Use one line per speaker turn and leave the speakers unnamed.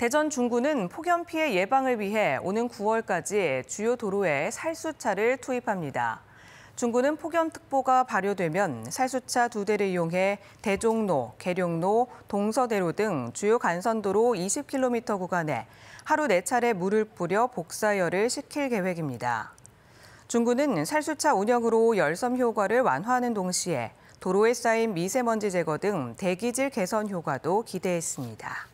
대전 중구는 폭염 피해 예방을 위해 오는 9월까지 주요 도로에 살수차를 투입합니다. 중구는 폭염특보가 발효되면 살수차 두 대를 이용해 대종로, 계룡로, 동서대로 등 주요 간선도로 20km 구간에 하루 4차례 물을 뿌려 복사열을 시킬 계획입니다. 중구는 살수차 운영으로 열섬 효과를 완화하는 동시에 도로에 쌓인 미세먼지 제거 등 대기질 개선 효과도 기대했습니다.